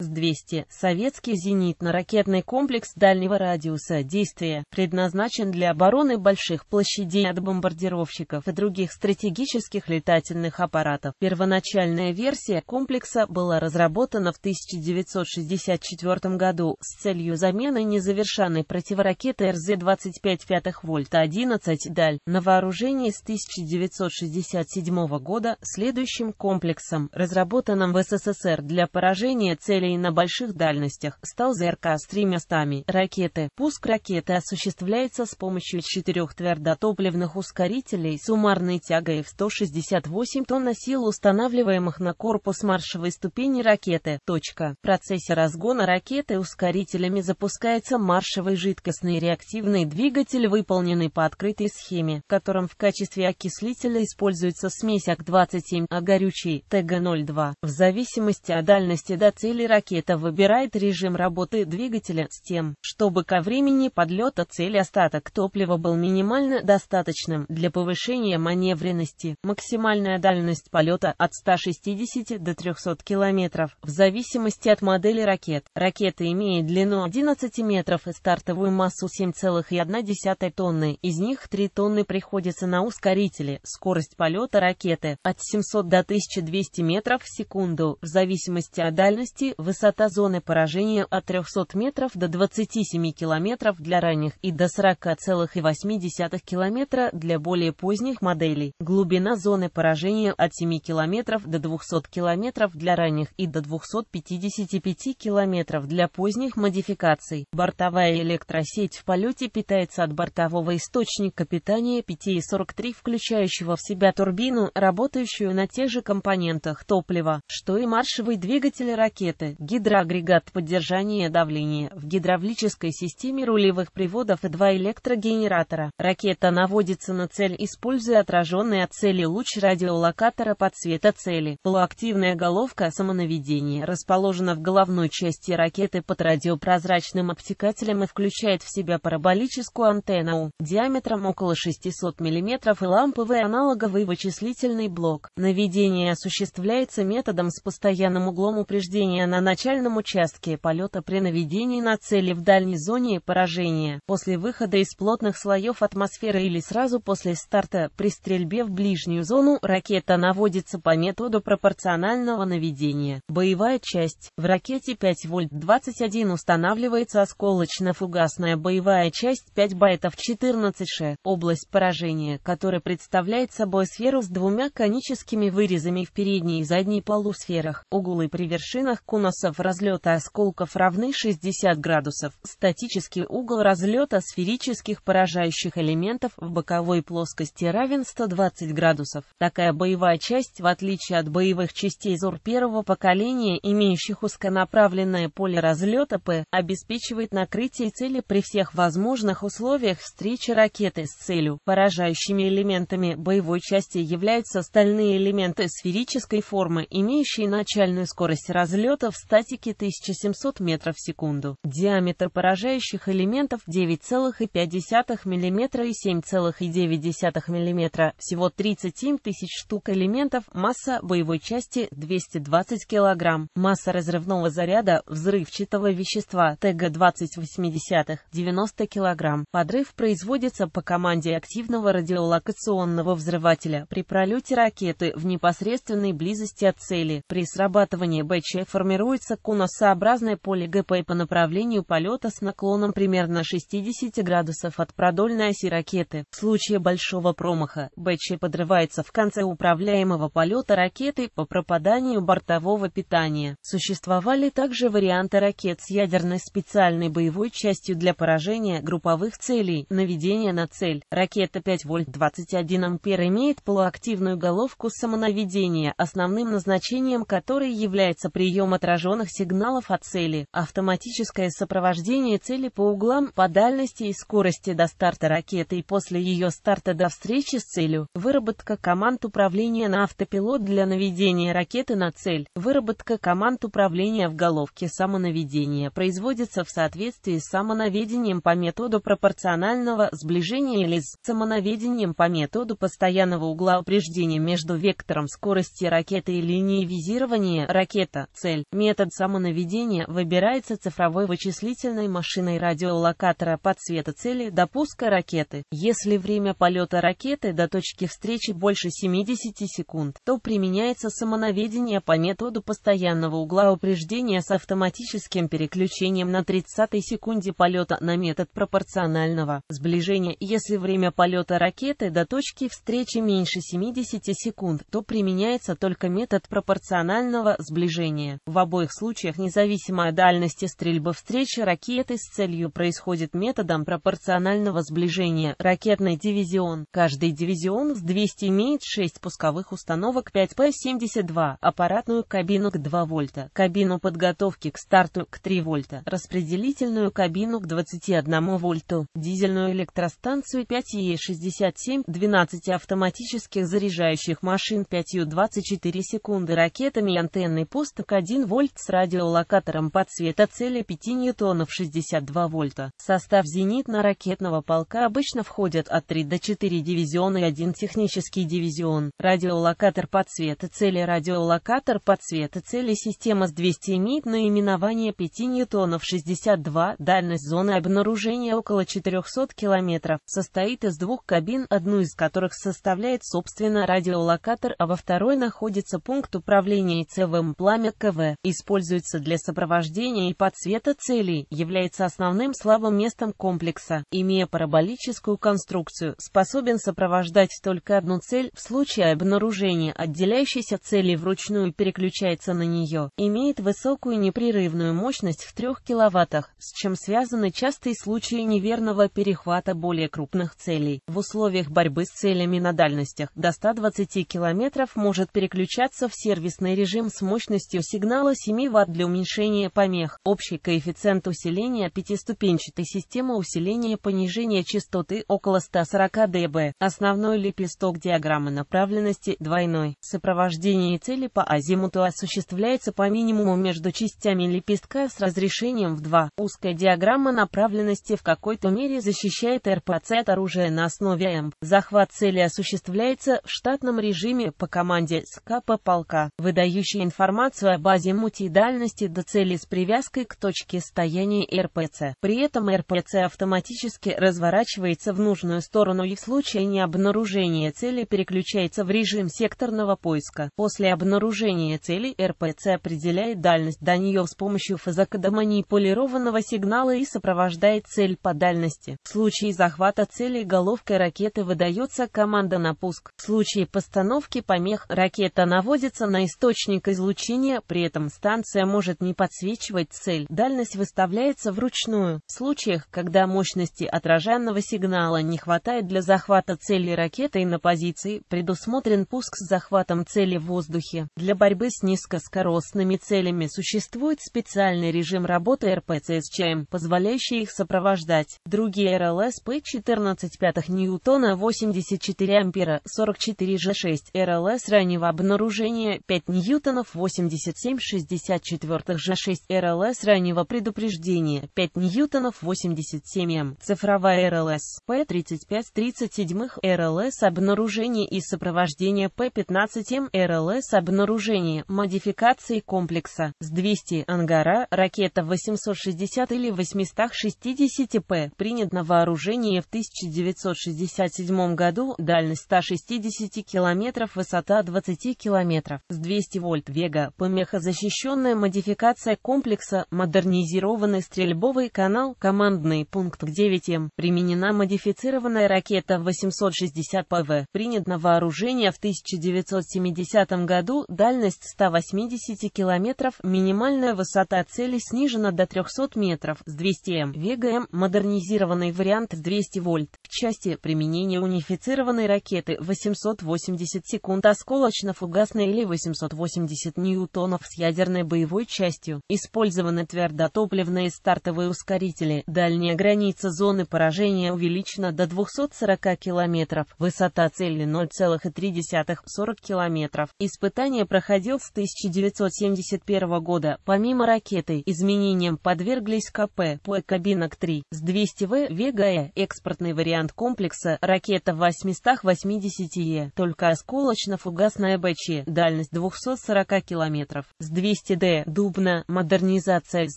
С-200 – советский зенитно-ракетный комплекс дальнего радиуса действия, предназначен для обороны больших площадей от бомбардировщиков и других стратегических летательных аппаратов. Первоначальная версия комплекса была разработана в 1964 году с целью замены незавершенной противоракеты РЗ-25 5 вольта 11 даль на вооружении с 1967 года следующим комплексом, разработанным в СССР для поражения целей которые на больших дальностях, стал ЗРК с тремя стами ракеты. Пуск ракеты осуществляется с помощью четырех твердотопливных ускорителей суммарной тягой в 168 тонн на силу, устанавливаемых на корпус маршевой ступени ракеты. Точка. В процессе разгона ракеты ускорителями запускается маршевый жидкостный реактивный двигатель, выполненный по открытой схеме, в котором в качестве окислителя используется смесь АК-27, а горючий ТГ-02. В зависимости от дальности до цели ракеты, ракета выбирает режим работы двигателя с тем, чтобы ко времени подлета цели остаток топлива был минимально достаточным для повышения маневренности. Максимальная дальность полета от 160 до 300 км в зависимости от модели ракет. Ракета имеет длину 11 метров и стартовую массу 7,1 тонны, из них 3 тонны приходится на ускорители. Скорость полета ракеты от 700 до 1200 метров в секунду в зависимости от дальности, высоты высота зоны поражения от 300 метров до 27 километров для ранних и до 40,8 километра для более поздних моделей. Глубина зоны поражения от 7 километров до 200 километров для ранних и до 255 километров для поздних модификаций. Бортовая электросеть в полете питается от бортового источника питания 5,43, включающего в себя турбину, работающую на тех же компонентах топлива, что и маршевый двигатель ракеты гидроагрегат поддержания давления в гидравлической системе рулевых приводов и два электрогенератора. Ракета наводится на цель, используя отраженный от цели луч радиолокатора подсвета цели. Полуактивная головка самонаведения расположена в головной части ракеты под радиопрозрачным обтекателем и включает в себя параболическую антенну диаметром около 600 мм и ламповый аналоговый вычислительный блок. Наведение осуществляется методом с постоянным углом упреждения на на начальном участке полета при наведении на цели в дальней зоне поражения, после выхода из плотных слоев атмосферы или сразу после старта при стрельбе в ближнюю зону ракета наводится по методу пропорционального наведения. Боевая часть. В ракете 5 вольт 21 устанавливается осколочно-фугасная боевая часть 5 байтов 14 ш. Область поражения, которая представляет собой сферу с двумя коническими вырезами в передней и задней полусферах, углы при вершинах куна конусов разлета осколков равны 60 градусов, статический угол разлета сферических поражающих элементов в боковой плоскости равен 120 градусов. Такая боевая часть, в отличие от боевых частей ЗОР первого поколения, имеющих узконаправленное поле разлета П, обеспечивает накрытие цели при всех возможных условиях встречи ракеты с целью. Поражающими элементами боевой части являются стальные элементы сферической формы, имеющие начальную скорость разлета в статике 1700 метров в секунду. Диаметр поражающих элементов 9,5 мм и 7,9 мм, всего 37 тысяч штук элементов, масса боевой части 220 кг, масса разрывного заряда взрывчатого вещества ТГ-2080 90 кг. Подрыв производится по команде активного радиолокационного взрывателя при пролете ракеты в непосредственной близости от цели. При срабатывании БЧ формируется формируется конусообразное поле ГП по направлению полета с наклоном примерно 60 градусов от продольной оси ракеты. В случае большого промаха, БЧ подрывается в конце управляемого полета ракеты по пропаданию бортового питания. Существовали также варианты ракет с ядерной специальной боевой частью для поражения групповых целей, наведения на цель. Ракета 5 вольт 21 ампер имеет полуактивную головку самонаведения, основным назначением которой является прием отражения искаженных сигналов от цели, автоматическое сопровождение цели по углам, по дальности и скорости до старта ракеты и после ее старта до встречи с целью, выработка команд управления на автопилот для наведения ракеты на цель, выработка команд управления в головке самонаведения производится в соответствии с самонаведением по методу пропорционального сближения или с самонаведением по методу постоянного угла упреждения между вектором скорости ракеты и линией визирования ракета, цель, Метод самонаведения выбирается цифровой вычислительной машиной радиолокатора под подсвета цели до пуска ракеты. Если время полета ракеты до точки встречи больше 70 секунд, то применяется самонаведение по методу постоянного угла упреждения с автоматическим переключением на 30 секунде полета на метод пропорционального сближения. Если время полета ракеты до точки встречи меньше 70 секунд, то применяется только метод пропорционального сближения. В обоих обоих случаях, независимо от дальности стрельбы встречи, ракеты с целью происходит методом пропорционального сближения. Ракетный дивизион. Каждый дивизион с 200 имеет 6 пусковых установок 5П-72, аппаратную кабину к 2 вольта, кабину подготовки к старту к 3 вольта, распределительную кабину к 21 вольту, дизельную электростанцию 5Е67, 12 автоматических заряжающих машин 5Ю 24 секунды ракетами и антенный к 1 вольт вольт с радиолокатором подсвета цели 5 ньютонов 62 вольта. состав зенитно-ракетного полка обычно входят от 3 до 4 дивизиона и 1 технический дивизион. Радиолокатор подсвета цели Радиолокатор подсвета цели система с 200 имеет наименование 5 ньютонов 62, дальность зоны обнаружения около 400 километров, состоит из двух кабин, одну из которых составляет собственно радиолокатор, а во второй находится пункт управления ЦВМ «Пламя КВ». Из используется для сопровождения и подсвета целей, является основным слабым местом комплекса. Имея параболическую конструкцию, способен сопровождать только одну цель в случае обнаружения отделяющейся цели вручную переключается на нее. Имеет высокую непрерывную мощность в 3 кВт, с чем связаны частые случаи неверного перехвата более крупных целей. В условиях борьбы с целями на дальностях до 120 км может переключаться в сервисный режим с мощностью сигнала 7 Вт для уменьшения помех. Общий коэффициент усиления пятиступенчатой системы усиления понижения частоты около 140 дБ. Основной лепесток диаграммы направленности двойной. Сопровождение цели по азимуту осуществляется по минимуму между частями лепестка с разрешением в 2. Узкая диаграмма направленности в какой-то мере защищает РПЦ от оружия на основе ЭМП. Захват цели осуществляется в штатном режиме по команде СКП полка, выдающей информацию о базе мутирования пути дальности до цели с привязкой к точке стояния РПЦ. При этом РПЦ автоматически разворачивается в нужную сторону и в случае необнаружения цели переключается в режим секторного поиска. После обнаружения цели РПЦ определяет дальность до нее с помощью фазокода манипулированного сигнала и сопровождает цель по дальности. В случае захвата цели головкой ракеты выдается команда на пуск. В случае постановки помех ракета наводится на источник излучения, при этом с Станция может не подсвечивать цель. Дальность выставляется вручную. В случаях, когда мощности отраженного сигнала не хватает для захвата цели ракетой на позиции, предусмотрен пуск с захватом цели в воздухе. Для борьбы с низкоскоростными целями существует специальный режим работы РПЦСЧМ, позволяющий их сопровождать. Другие РЛС П 14 5 Ньютона 84 ампера 44 ж 6 РЛС раннего обнаружения 5 Ньютонов 87 60 64 Ж6 РЛС раннего предупреждения, 5 ньютонов 87 М. Эм. Цифровая РЛС П-35 37 х РЛС обнаружение и сопровождение П-15М эм РЛС обнаружение модификации комплекса с 200 ангара ракета 860 или 860 П принят на вооружение в 1967 году дальность 160 км высота 20 км с 200 вольт вега помеха защищена упрощенная модификация комплекса «Модернизированный стрельбовый канал» командный пункт 9М. Применена модифицированная ракета 860 ПВ. Принят на вооружение в 1970 году. Дальность 180 км. Минимальная высота цели снижена до 300 метров с 200М. ВГМ модернизированный вариант 200 вольт. В части применения унифицированной ракеты 880 секунд осколочно-фугасной или 880 ньютонов с ядерным ядерной боевой частью. Использованы твердотопливные стартовые ускорители. Дальняя граница зоны поражения увеличена до 240 км. Высота цели 0,3-40 км. Испытание проходил с 1971 года. Помимо ракеты, изменениям подверглись КП по кабинок 3 с 200В Вега-Э, экспортный вариант комплекса, ракета в 880Е, только осколочно-фугасная БЧ, дальность 240 км, с 200 200D Дубна, модернизация с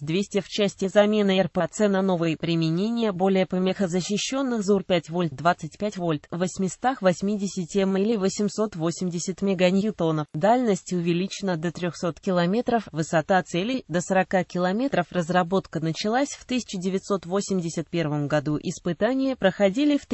200 в части замены РПЦ на новые применения более помехозащищенных ЗУР 5 вольт 25 вольт 880 М или 880 меганьютонов. Дальность увеличена до 300 километров, высота целей до 40 километров. Разработка началась в 1981 году, испытания проходили в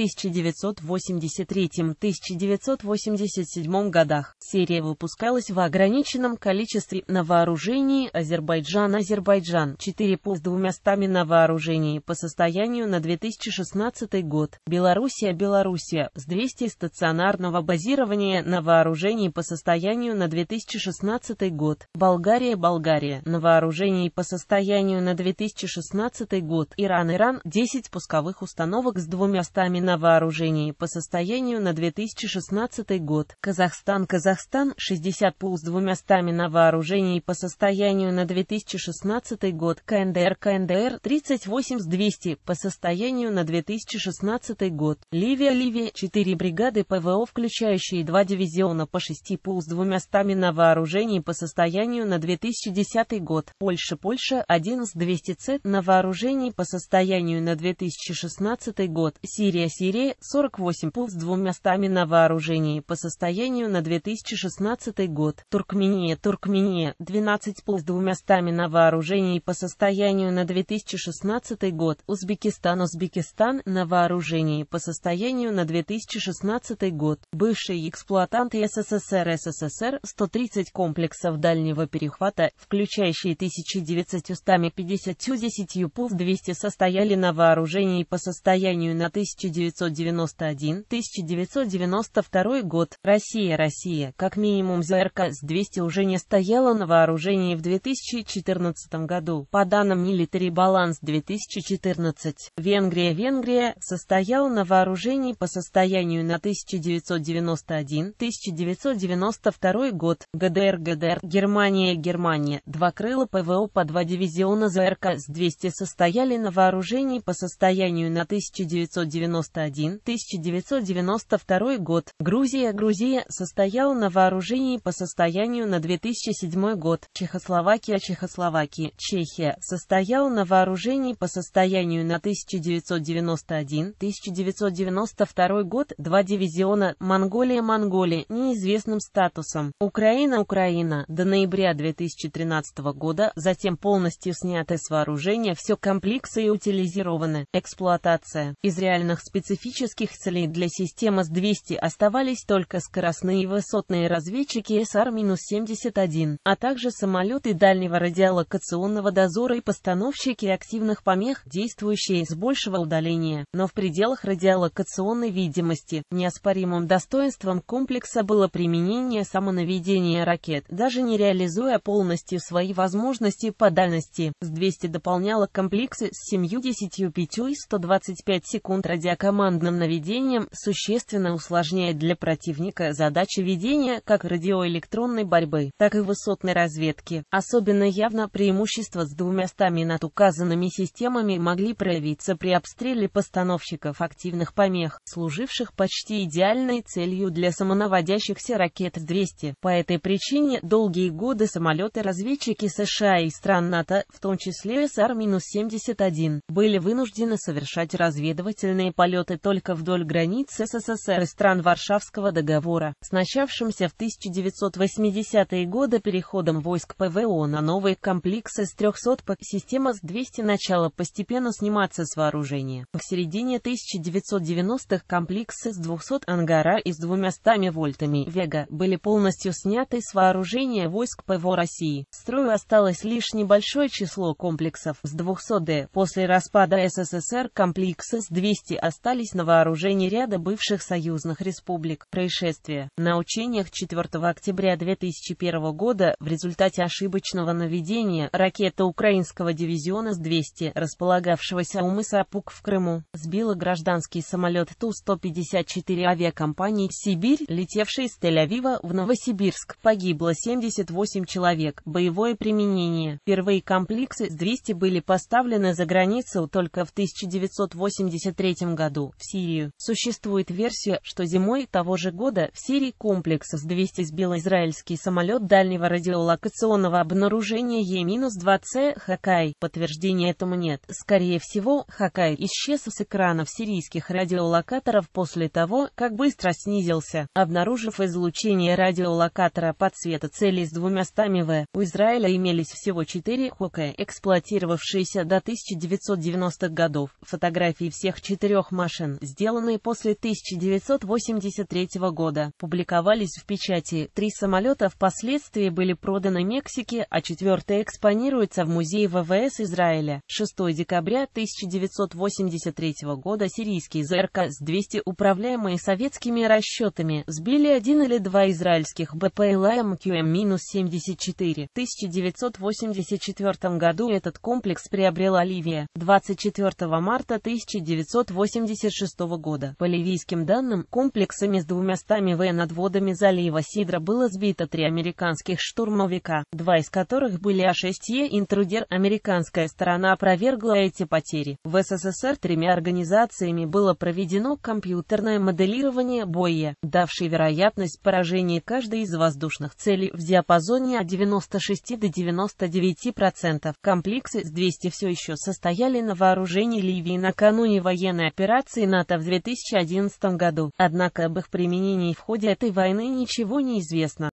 1983-1987 годах. Серия выпускалась в ограниченном количестве на вооружении вооружении Азербайджан Азербайджан 4 по с двумя стами на вооружении по состоянию на 2016 год. Белоруссия Белоруссия с 200 стационарного базирования на вооружении по состоянию на 2016 год. Болгария Болгария на вооружении по состоянию на 2016 год. Иран Иран 10 пусковых установок с двумя стами на вооружении по состоянию на 2016 год. Казахстан Казахстан 60 пул с двумя стами на вооружении по состоянию на 2016 год КНДР КНДР 38 с 200 по состоянию на 2016 год. Ливия Ливия 4 бригады ПВО, включающие 2 дивизиона по 6 пул с двумя стами на вооружении по состоянию на 2010 год. Польша Польша 1 с 200 ц на вооружении по состоянию на 2016 год. Сирия Сирия 48 пул с двумя стами на вооружении по состоянию на 2016 год. Туркмения Туркмения 12 Т-17 Пул с двумя стами на вооружении по состоянию на 2016 год. Узбекистан Узбекистан на вооружении по состоянию на 2016 год. бывшие эксплуатанты СССР СССР 130 комплексов дальнего перехвата, включающие 1950 стами 50 10 Пул 200 состояли на вооружении по состоянию на 1991-1992 год. Россия Россия, как минимум ЗРК с 200 уже не стояла на вооружении вооружений в 2014 году. По данным Military Balance 2014, Венгрия-Венгрия состояла на вооружении по состоянию на 1991-1992 год, ГДР-ГДР, Германия-Германия, два крыла ПВО по два дивизиона ЗРК с 200 состояли на вооружении по состоянию на 1991-1992 год, Грузия-Грузия состояла на вооружении по состоянию на 2007 год, Чехословакия Чехословакия, Чехия, состоял на вооружении по состоянию на 1991-1992 год два дивизиона Монголия-Монголия неизвестным статусом, Украина-Украина до ноября 2013 года, затем полностью сняты с вооружения все комплексы и утилизированы. Эксплуатация. Из реальных специфических целей для системы С-200 оставались только скоростные и высотные разведчики СР-71, а, а также самолеты дальнего радиолокационного дозора и постановщики активных помех, действующие с большего удаления, но в пределах радиолокационной видимости. Неоспоримым достоинством комплекса было применение самонаведения ракет, даже не реализуя полностью свои возможности по дальности. С 200 дополняла комплексы с 75 и 125 секунд радиокомандным наведением, существенно усложняя для противника задачи ведения как радиоэлектронной борьбы, так и высотной разведки клетки. Особенно явно преимущества с двумястами над указанными системами могли проявиться при обстреле постановщиков активных помех, служивших почти идеальной целью для самонаводящихся ракет 200. По этой причине долгие годы самолеты-разведчики США и стран НАТО, в том числе САР-71, были вынуждены совершать разведывательные полеты только вдоль границ СССР и стран Варшавского договора, с начавшимся в 1980-е годы переходом войск войск ПВО на новый комплекс с 300 ПК. Система с 200 начала постепенно сниматься с вооружения. В середине 1990-х комплексы с 200 ангара и с 200 вольтами Вега были полностью сняты с вооружения войск ПВО России. В строю осталось лишь небольшое число комплексов с 200 д После распада СССР комплексы с 200 остались на вооружении ряда бывших союзных республик. Происшествие. На учениях 4 октября 2001 года в результате результате ошибочного наведения ракета украинского дивизиона С-200, располагавшегося у мыса Апук в Крыму, сбила гражданский самолет Ту-154 авиакомпании «Сибирь», летевший из Тель-Авива в Новосибирск. Погибло 78 человек. Боевое применение. Первые комплексы С-200 были поставлены за границу только в 1983 году, в Сирию. Существует версия, что зимой того же года в Сирии комплекс С-200 сбил израильский самолет дальнего радиолокации идентификационного обнаружения Е-2C Хакай. Подтверждения этому нет. Скорее всего, Хакай исчез с экранов сирийских радиолокаторов после того, как быстро снизился, обнаружив излучение радиолокатора под цели с двумя стами В. У Израиля имелись всего четыре Хокая, эксплуатировавшиеся до 1990-х годов. Фотографии всех четырех машин, сделанные после 1983 года, публиковались в печати. Три самолета впоследствии были проданы Южной Мексики, а четвертая экспонируется в Музее ВВС Израиля. 6 декабря 1983 года сирийский ЗРК с 200 управляемые советскими расчетами сбили один или два израильских БПЛАМ QM-74. В 1984 году этот комплекс приобрела Ливия. 24 марта 1986 года. По ливийским данным, комплексами с двумястами В надводами залива Сидра было сбито три американских штурмовика ВК, два из которых были А6Е «Интрудер». Американская сторона опровергла эти потери. В СССР тремя организациями было проведено компьютерное моделирование боя, давшее вероятность поражения каждой из воздушных целей в диапазоне от 96 до 99%. Комплексы С-200 все еще состояли на вооружении Ливии накануне военной операции НАТО в 2011 году, однако об их применении в ходе этой войны ничего не известно.